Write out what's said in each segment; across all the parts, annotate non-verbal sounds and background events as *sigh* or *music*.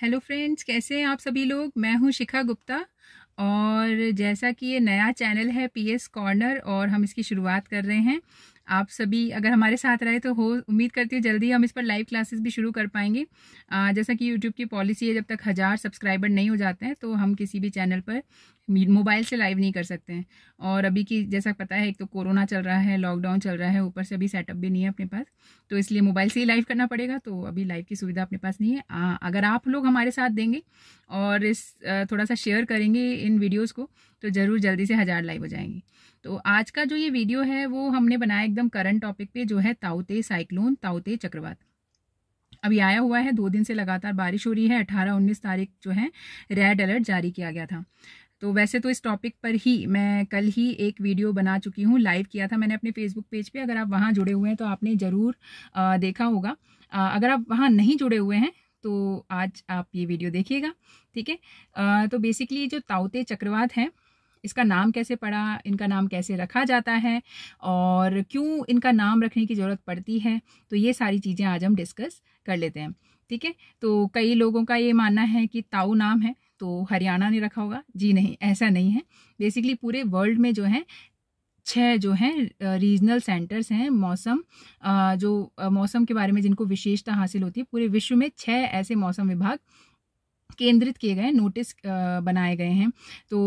hello friends कैसे हैं आप सभी लोग मैं हूं शिखा गुप्ता और जैसा कि ये नया चैनल है पीएस कॉर्नर और हम इसकी शुरुआत कर रहे हैं आप सभी अगर हमारे साथ रहे तो हो उम्मीद करती हूँ जल्दी हम इस पर लाइव क्लासेस भी शुरू कर पाएंगे जैसा कि यूट्यूब की पॉलिसी है जब तक हज़ार सब्सक्राइबर नहीं हो जाते हैं तो हम किसी भी चैनल पर मोबाइल से लाइव नहीं कर सकते हैं और अभी की जैसा पता है एक तो कोरोना चल रहा है लॉकडाउन चल रहा है ऊपर से अभी सेटअप भी नहीं है अपने पास तो इसलिए मोबाइल से ही लाइव करना पड़ेगा तो अभी लाइव की सुविधा अपने पास नहीं है आ, अगर आप लोग हमारे साथ देंगे और इस थोड़ा सा शेयर करेंगे इन वीडियोज़ को तो ज़रूर जल्दी से हज़ार लाइव हो जाएंगी तो आज का जो ये वीडियो है वो हमने बनाया एकदम करंट टॉपिक पे जो है ताउते साइक्लोन ताउते चक्रवात अभी आया हुआ है दो दिन से लगातार बारिश हो रही है अठारह उन्नीस तारीख जो है रेड अलर्ट जारी किया गया था तो वैसे तो इस टॉपिक पर ही मैं कल ही एक वीडियो बना चुकी हूँ लाइव किया था मैंने अपने फेसबुक पेज पे अगर आप वहाँ जुड़े हुए हैं तो आपने ज़रूर देखा होगा अगर आप वहाँ नहीं जुड़े हुए हैं तो आज आप ये वीडियो देखिएगा ठीक है तो बेसिकली जो ताउते चक्रवात हैं इसका नाम कैसे पड़ा इनका नाम कैसे रखा जाता है और क्यों इनका नाम रखने की ज़रूरत पड़ती है तो ये सारी चीज़ें आज हम डिस्कस कर लेते हैं ठीक है तो कई लोगों का ये मानना है कि ताऊ नाम है तो हरियाणा ने रखा होगा जी नहीं ऐसा नहीं है बेसिकली पूरे वर्ल्ड में जो है छः जो हैं रीजनल सेंटर्स हैं मौसम जो मौसम के बारे में जिनको विशेषता हासिल होती है पूरे विश्व में छः ऐसे मौसम विभाग केंद्रित किए गए नोटिस बनाए गए हैं तो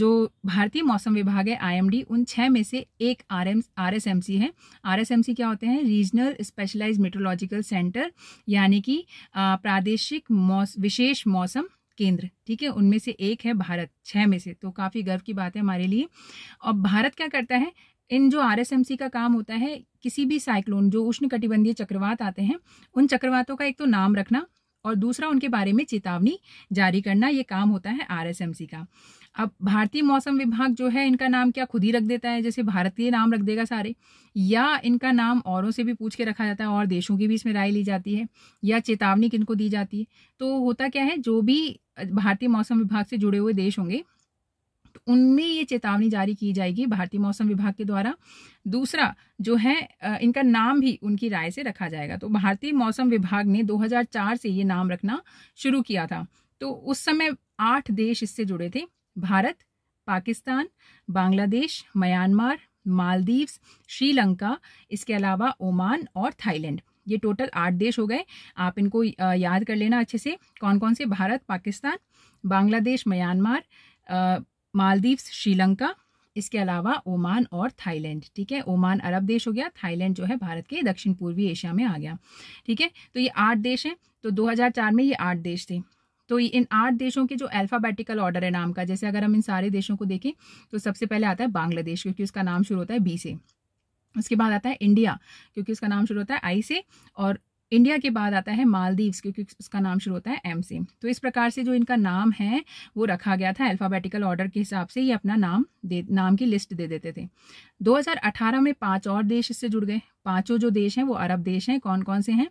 जो भारतीय मौसम विभाग है आईएमडी उन छः में से एक R M R S M C है आर एस एम सी क्या होते हैं रीजनल स्पेशलाइज मेट्रोलॉजिकल सेंटर यानी कि प्रादेशिक मौस विशेष मौसम केंद्र ठीक है उनमें से एक है भारत छः में से तो काफ़ी गर्व की बात है हमारे लिए और भारत क्या करता है इन जो आरएसएमसी का काम होता है किसी भी साइक्लोन जो उष्ण कटिबंधीय चक्रवात आते हैं उन चक्रवातों का एक तो नाम रखना और दूसरा उनके बारे में चेतावनी जारी करना ये काम होता है आरएसएमसी का अब भारतीय मौसम विभाग जो है इनका नाम क्या खुद ही रख देता है जैसे भारतीय नाम रख देगा सारे या इनका नाम औरों से भी पूछ के रखा जाता है और देशों की भी इसमें राय ली जाती है या चेतावनी किनको दी जाती है तो होता क्या है जो भी भारतीय मौसम विभाग से जुड़े हुए देश होंगे तो उनमें ये चेतावनी जारी की जाएगी भारतीय मौसम विभाग के द्वारा दूसरा जो है इनका नाम भी उनकी राय से रखा जाएगा तो भारतीय मौसम विभाग ने 2004 से ये नाम रखना शुरू किया था तो उस समय आठ देश इससे जुड़े थे भारत पाकिस्तान बांग्लादेश म्यांमार मालदीव्स श्रीलंका इसके अलावा ओमान और थाईलैंड ये टोटल आठ देश हो गए आप इनको याद कर लेना अच्छे से कौन कौन से भारत पाकिस्तान बांग्लादेश म्यांमार मालदीव्स श्रीलंका इसके अलावा ओमान और थाईलैंड ठीक है ओमान अरब देश हो गया थाईलैंड जो है भारत के दक्षिण पूर्वी एशिया में आ गया ठीक है तो ये आठ देश हैं तो 2004 में ये आठ देश थे तो इन आठ देशों के जो अल्फ़ाबेटिकल ऑर्डर है नाम का जैसे अगर हम इन सारे देशों को देखें तो सबसे पहले आता है बांग्लादेश क्योंकि उसका नाम शुरू होता है बी से उसके बाद आता है इंडिया क्योंकि उसका नाम शुरू होता है आई से और इंडिया के बाद आता है मालदीव्स क्योंकि उसका नाम शुरू होता है एम से तो इस प्रकार से जो इनका नाम है वो रखा गया था अल्फ़ाबेटिकल ऑर्डर के हिसाब से ये अपना नाम दे नाम की लिस्ट दे देते थे 2018 में पांच और देश इससे जुड़ गए पांचों जो देश हैं वो अरब देश हैं कौन कौन से हैं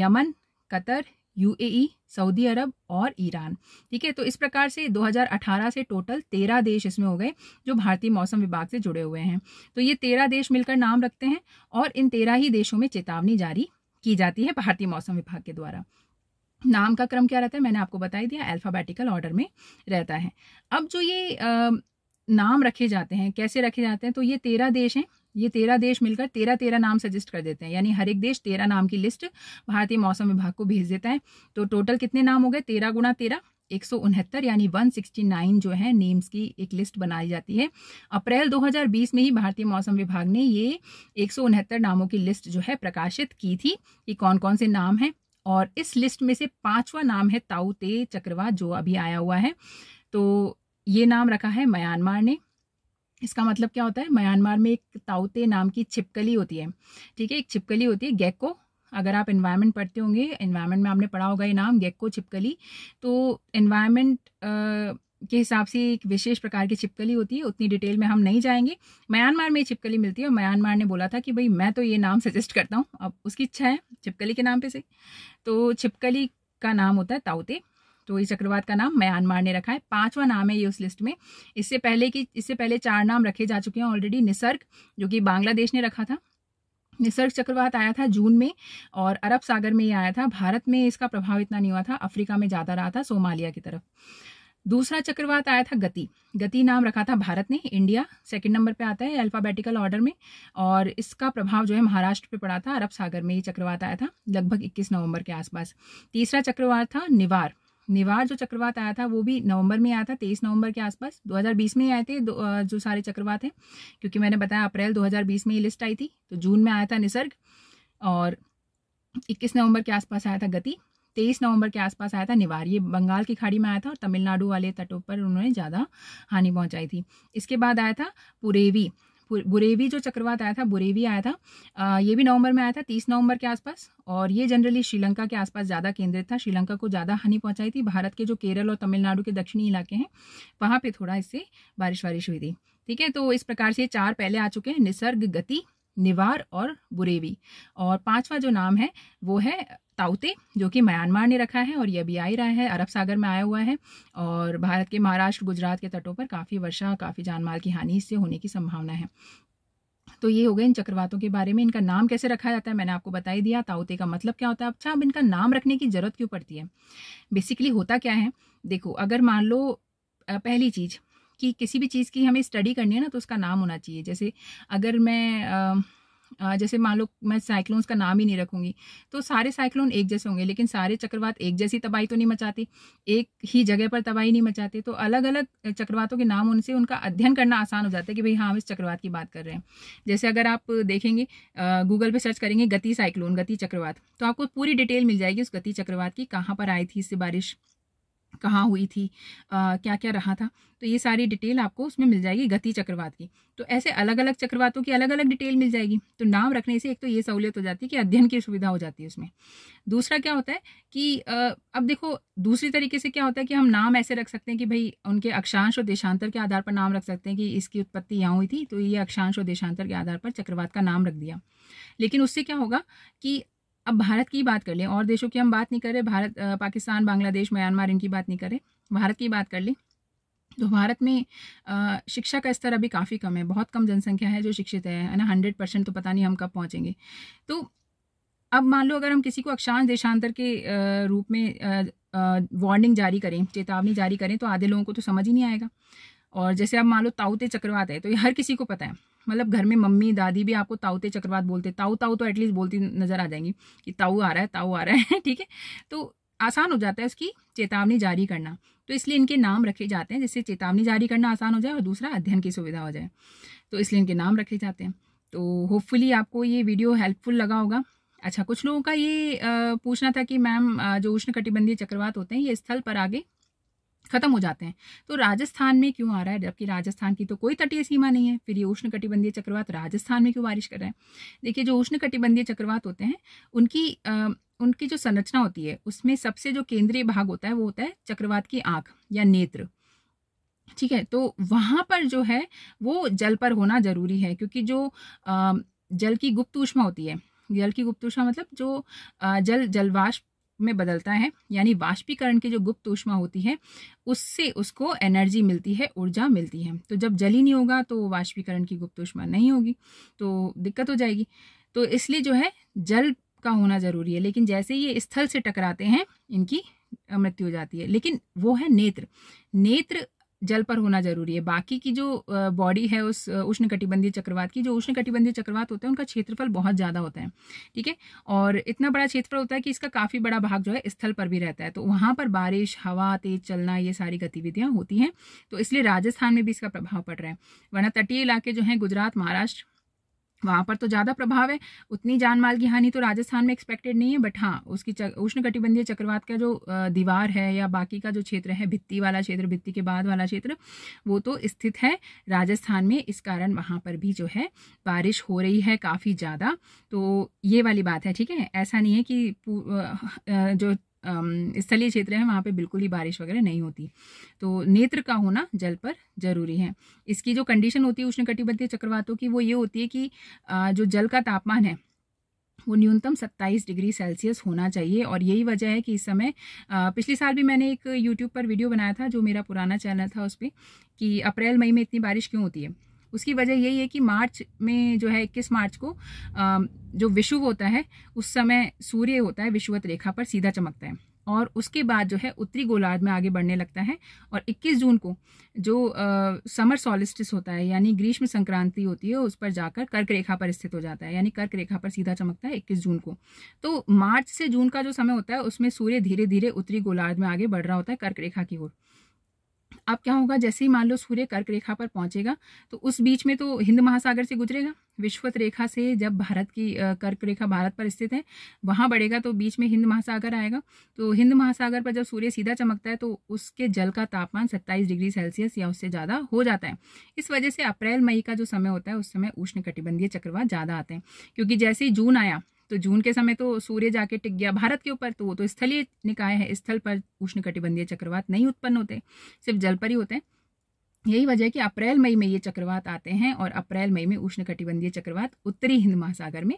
Yemen Qatar UAE Saudi Arab और ईरान ठीक है तो इस प्रकार से 2018 से टोटल 13 देश इसमें हो गए जो भारतीय मौसम विभाग से जुड़े हुए हैं तो ये 13 देश मिलकर नाम रखते हैं और इन 13 ही देशों में चेतावनी जारी की जाती है भारतीय मौसम विभाग के द्वारा नाम का क्रम क्या रहता है मैंने आपको बताई दिया अल्फ़ाबेटिकल ऑर्डर में रहता है अब जो ये आ, नाम रखे जाते हैं कैसे रखे जाते हैं तो ये तेरह देश हैं ये तेरह देश मिलकर तेरह तेरह नाम सजेस्ट कर देते हैं यानी हर एक देश तेरह नाम की लिस्ट भारतीय मौसम विभाग को भेज देता है तो टोटल कितने नाम हो गए तेरह गुणा तेरह एक सौ उनहत्तर यानी 169 जो है नेम्स की एक लिस्ट बनाई जाती है अप्रैल 2020 में ही भारतीय मौसम विभाग ने ये एक सौ उनहत्तर नामों की लिस्ट जो है प्रकाशित की थी कि कौन कौन से नाम हैं और इस लिस्ट में से पांचवा नाम है ताऊ ते चक्रवात जो अभी आया हुआ है तो ये नाम रखा है म्यांमार ने इसका मतलब क्या होता है म्यांमार में एक ताउते नाम की छिपकली होती है ठीक है एक छिपकली होती है गेको अगर आप इन्वायरमेंट पढ़ते होंगे इन्वायरमेंट में आपने पढ़ा होगा ये नाम गेको छिपकली तो इन्वायरमेंट के हिसाब से एक विशेष प्रकार की छिपकली होती है उतनी डिटेल में हम नहीं जाएंगे म्यांमार में छिपकली मिलती है और म्यांमार ने बोला था कि भाई मैं तो ये नाम सजेस्ट करता हूँ अब उसकी इच्छा है छिपकली के नाम पे से तो छिपकली का नाम होता है ताउते तो इस चक्रवात का नाम म्यांमार ने रखा है पांचवा नाम है ये उस लिस्ट में इससे पहले कि इससे पहले चार नाम रखे जा चुके हैं ऑलरेडी निसर्ग जो कि बांग्लादेश ने रखा था निसर्ग चक्रवात आया था जून में और अरब सागर में ये आया था भारत में इसका प्रभाव इतना नहीं हुआ था अफ्रीका में ज़्यादा रहा था सोमालिया की तरफ दूसरा चक्रवात आया था गति गति नाम रखा था भारत ने इंडिया सेकंड नंबर पे आता है अल्फ़ाबेटिकल ऑर्डर में और इसका प्रभाव जो है महाराष्ट्र पे पड़ा था अरब सागर में ये चक्रवात आया था लगभग 21 नवंबर के आसपास तीसरा चक्रवात था निवार निवार जो चक्रवात आया था वो भी नवंबर में आया था तेईस नवंबर के आसपास 2020 में आए थे जो सारे चक्रवात हैं क्योंकि मैंने बताया अप्रैल 2020 में ये लिस्ट आई थी तो जून में आया था निसर्ग और 21 नवंबर के आसपास आया था गति तेईस नवंबर के आसपास आया था निवार ये बंगाल की खाड़ी में आया था और तमिलनाडु वाले तटों पर उन्होंने ज़्यादा हानि पहुँचाई थी इसके बाद आया था पुरेवी बुरेवी जो चक्रवात आया था बुरेवी आया था आ, ये भी नवंबर में आया था तीस नवंबर के आसपास और ये जनरली श्रीलंका के आसपास ज़्यादा केंद्रित था श्रीलंका को ज़्यादा हानि पहुंचाई थी भारत के जो केरल और तमिलनाडु के दक्षिणी इलाके हैं वहाँ पर थोड़ा इससे बारिश वारिश हुई थी ठीक है तो इस प्रकार से चार पहले आ चुके हैं निसर्ग गति निवार और बुरेवी और पांचवा जो नाम है वो है ताउते जो कि म्यांमार ने रखा है और ये भी आ ही रहा है अरब सागर में आया हुआ है और भारत के महाराष्ट्र गुजरात के तटों पर काफ़ी वर्षा काफ़ी जानमाल की हानि इससे होने की संभावना है तो ये हो गए इन चक्रवातों के बारे में इनका नाम कैसे रखा जाता है मैंने आपको बता ही दिया ताउते का मतलब क्या होता है अच्छा अब इनका नाम रखने की ज़रूरत क्यों पड़ती है बेसिकली होता क्या है देखो अगर मान लो पहली चीज़ कि किसी भी चीज़ की हमें स्टडी करनी है ना तो उसका नाम होना चाहिए जैसे अगर मैं आ, जैसे मान लो मैं साइक्लोन्स का नाम ही नहीं रखूंगी तो सारे साइक्लोन एक जैसे होंगे लेकिन सारे चक्रवात एक जैसी तबाही तो नहीं मचाते एक ही जगह पर तबाही नहीं मचाते तो अलग अलग चक्रवातों के नाम उनसे उनका अध्ययन करना आसान हो जाता है कि भाई हाँ हम इस चक्रवात की बात कर रहे हैं जैसे अगर आप देखेंगे गूगल पर सर्च करेंगे गति साइक्लोन गति चक्रवात तो आपको पूरी डिटेल मिल जाएगी उस गति चक्रवात की कहाँ पर आई थी इससे बारिश कहाँ हुई थी आ, क्या क्या रहा था तो ये सारी डिटेल आपको उसमें मिल जाएगी गति चक्रवात की तो ऐसे अलग अलग चक्रवातों की अलग अलग डिटेल मिल जाएगी तो नाम रखने से एक तो ये सहूलियत हो जाती है कि अध्ययन की सुविधा हो जाती है उसमें दूसरा क्या होता है कि अब देखो दूसरी तरीके से क्या होता है कि हम नाम ऐसे रख सकते हैं कि भाई उनके अक्षांश और देशांतर के आधार पर नाम रख सकते हैं कि इसकी उत्पत्ति यहाँ हुई थी तो ये अक्षांश और देशांतर के आधार पर चक्रवात का नाम रख दिया लेकिन उससे क्या होगा कि अब भारत की बात कर लें और देशों की हम बात नहीं करें भारत पाकिस्तान बांग्लादेश म्यांमार इनकी बात नहीं करें भारत की बात कर लें तो भारत में शिक्षा का स्तर अभी काफ़ी कम है बहुत कम जनसंख्या है जो शिक्षित है है ना हंड्रेड परसेंट तो पता नहीं हम कब पहुँचेंगे तो अब मान लो अगर हम किसी को अक्षांश देशांतर के रूप में वार्निंग जारी करें चेतावनी जारी करें तो आधे लोगों को तो समझ ही नहीं आएगा और जैसे अब मान लो ताऊते चक्रवात है तो ये हर किसी को पता है मतलब घर में मम्मी दादी भी आपको ताऊते चक्रवात बोलते ताऊ ताऊ तो एटलीस्ट बोलती नजर आ जाएंगी कि ताऊ आ रहा है ताऊ आ रहा है *laughs* ठीक है तो आसान हो जाता है उसकी चेतावनी जारी करना तो इसलिए इनके नाम रखे जाते हैं जिससे चेतावनी जारी करना आसान हो जाए और दूसरा अध्ययन की सुविधा हो जाए तो इसलिए इनके नाम रखे जाते हैं तो होपफुली आपको ये वीडियो हेल्पफुल लगा होगा अच्छा कुछ लोगों का ये पूछना था कि मैम जो उष्ण कटिबंधीय चक्रवात होते हैं ये स्थल पर आगे खत्म हो जाते हैं तो राजस्थान में क्यों आ रहा है जबकि राजस्थान की तो कोई तटीय सीमा नहीं है फिर ये उष्ण कटिबंधीय चक्रवात राजस्थान में क्यों बारिश कर रहे हैं देखिए जो उष्ण कटिबंधीय चक्रवात होते हैं उनकी आ, उनकी जो संरचना होती है उसमें सबसे जो केंद्रीय भाग होता है वो होता है चक्रवात की आंख या नेत्र ठीक है तो वहां पर जो है वो जल पर होना जरूरी है क्योंकि जो जल की गुप्त ऊष्मा होती है जल की गुप्त ऊष्मा मतलब जो जल जलवाष्प में बदलता है यानी वाष्पीकरण की जो गुप्त ऊष्मा होती है उससे उसको एनर्जी मिलती है ऊर्जा मिलती है तो जब जल ही नहीं होगा तो वाष्पीकरण की गुप्त ऊष्मा नहीं होगी तो दिक्कत हो जाएगी तो इसलिए जो है जल का होना ज़रूरी है लेकिन जैसे ये स्थल से टकराते हैं इनकी मृत्यु हो जाती है लेकिन वो है नेत्र नेत्र जल पर होना जरूरी है बाकी की जो बॉडी है उस उष्ण कटिबंधीय चक्रवात की जो उष्ण कटिबंधीय चक्रवात होते हैं उनका क्षेत्रफल बहुत ज़्यादा होता है ठीक है और इतना बड़ा क्षेत्रफल होता है कि इसका काफ़ी बड़ा भाग जो है स्थल पर भी रहता है तो वहाँ पर बारिश हवा तेज चलना ये सारी गतिविधियाँ होती हैं तो इसलिए राजस्थान में भी इसका प्रभाव पड़ रहा है वरना तटीय इलाके जो हैं गुजरात महाराष्ट्र वहाँ पर तो ज़्यादा प्रभाव है उतनी जान माल की हानि तो राजस्थान में एक्सपेक्टेड नहीं है बट हाँ उसकी उष्ण कटिबंधीय चक्रवात का जो दीवार है या बाकी का जो क्षेत्र है भित्ती वाला क्षेत्र भित्ती के बाद वाला क्षेत्र वो तो स्थित है राजस्थान में इस कारण वहाँ पर भी जो है बारिश हो रही है काफ़ी ज़्यादा तो ये वाली बात है ठीक है ऐसा नहीं है कि जो स्थलीय क्षेत्र है वहाँ पे बिल्कुल ही बारिश वगैरह नहीं होती तो नेत्र का होना जल पर जरूरी है इसकी जो कंडीशन होती है उष्णकटिबंधीय चक्रवातों की वो ये होती है कि जो जल का तापमान है वो न्यूनतम 27 डिग्री सेल्सियस होना चाहिए और यही वजह है कि इस समय पिछले साल भी मैंने एक यूट्यूब पर वीडियो बनाया था जो मेरा पुराना चैनल था उस पर कि अप्रैल मई में इतनी बारिश क्यों होती है उसकी वजह यही है कि मार्च में जो है इक्कीस मार्च को जो विषु होता है उस समय सूर्य होता है विषुवत रेखा पर सीधा चमकता है और उसके बाद जो है उत्तरी गोलार्ध में आगे बढ़ने लगता है और 21 जून को जो आ, समर सॉलिस्टिस होता है यानी ग्रीष्म संक्रांति होती है उस पर जाकर कर्क रेखा पर स्थित हो जाता है यानी कर्क रेखा पर सीधा चमकता है 21 जून को तो मार्च से जून का जो समय होता है उसमें सूर्य धीरे धीरे उत्तरी गोलार्ध में आगे बढ़ रहा होता है कर्क रेखा की ओर अब क्या होगा जैसे ही मान लो सूर्य कर्क रेखा पर पहुंचेगा तो उस बीच में तो हिंद महासागर से गुजरेगा विश्वत रेखा से जब भारत की कर्क रेखा भारत पर स्थित है वहाँ बढ़ेगा तो बीच में हिंद महासागर आएगा तो हिंद महासागर पर जब सूर्य सीधा चमकता है तो उसके जल का तापमान 27 डिग्री सेल्सियस या उससे ज़्यादा हो जाता है इस वजह से अप्रैल मई का जो समय होता है उस समय उष्ण कटिबंधीय चक्रवात ज़्यादा आते हैं क्योंकि जैसे ही जून आया तो जून के समय तो सूर्य जाके टिक गया भारत के ऊपर तो वो तो स्थलीय निकाय है स्थल पर उष्णकटिबंधीय चक्रवात नहीं उत्पन्न होते सिर्फ जल पर ही होते हैं यही वजह है कि अप्रैल मई में ये चक्रवात आते हैं और अप्रैल मई में उष्णकटिबंधीय चक्रवात उत्तरी हिंद महासागर में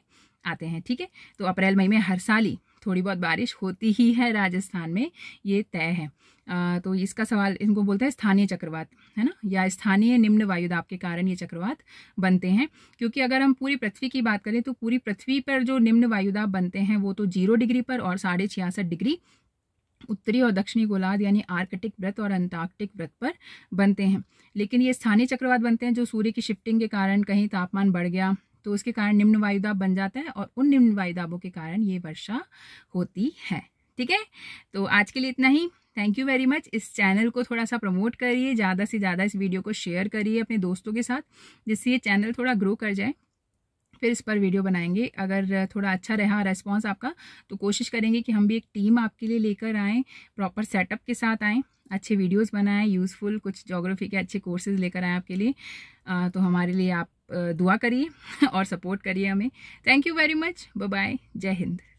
आते हैं ठीक है तो अप्रैल मई में हर साल ही थोड़ी बहुत बारिश होती ही है राजस्थान में ये तय है आ, तो इसका सवाल इनको बोलते हैं स्थानीय चक्रवात है ना या स्थानीय निम्न वायुदाब के कारण ये चक्रवात बनते हैं क्योंकि अगर हम पूरी पृथ्वी की बात करें तो पूरी पृथ्वी पर जो निम्न वायुदाब बनते हैं वो तो जीरो डिग्री पर और साढ़े छियासठ डिग्री उत्तरी और दक्षिणी गोलार्ध यानी आर्कटिक व्रत और अंटार्कटिक व्रत पर बनते हैं लेकिन ये स्थानीय चक्रवात बनते हैं जो सूर्य की शिफ्टिंग के कारण कहीं तापमान बढ़ गया तो उसके कारण निम्न वायुदाब बन जाता है और उन निम्न वायुदाबों के कारण ये वर्षा होती है ठीक है तो आज के लिए इतना ही थैंक यू वेरी मच इस चैनल को थोड़ा सा प्रमोट करिए ज़्यादा से ज़्यादा इस वीडियो को शेयर करिए अपने दोस्तों के साथ जिससे ये चैनल थोड़ा ग्रो कर जाए फिर इस पर वीडियो बनाएंगे अगर थोड़ा अच्छा रहा रेस्पॉन्स आपका तो कोशिश करेंगे कि हम भी एक टीम आपके लिए लेकर आएँ प्रॉपर सेटअप के साथ आएँ अच्छे वीडियोस बनाएं यूज़फुल कुछ जोग्राफी के अच्छे कोर्सेज लेकर आएँ आपके लिए आ, तो हमारे लिए आप दुआ करिए *laughs* और सपोर्ट करिए हमें thank you very much bye जय हिंद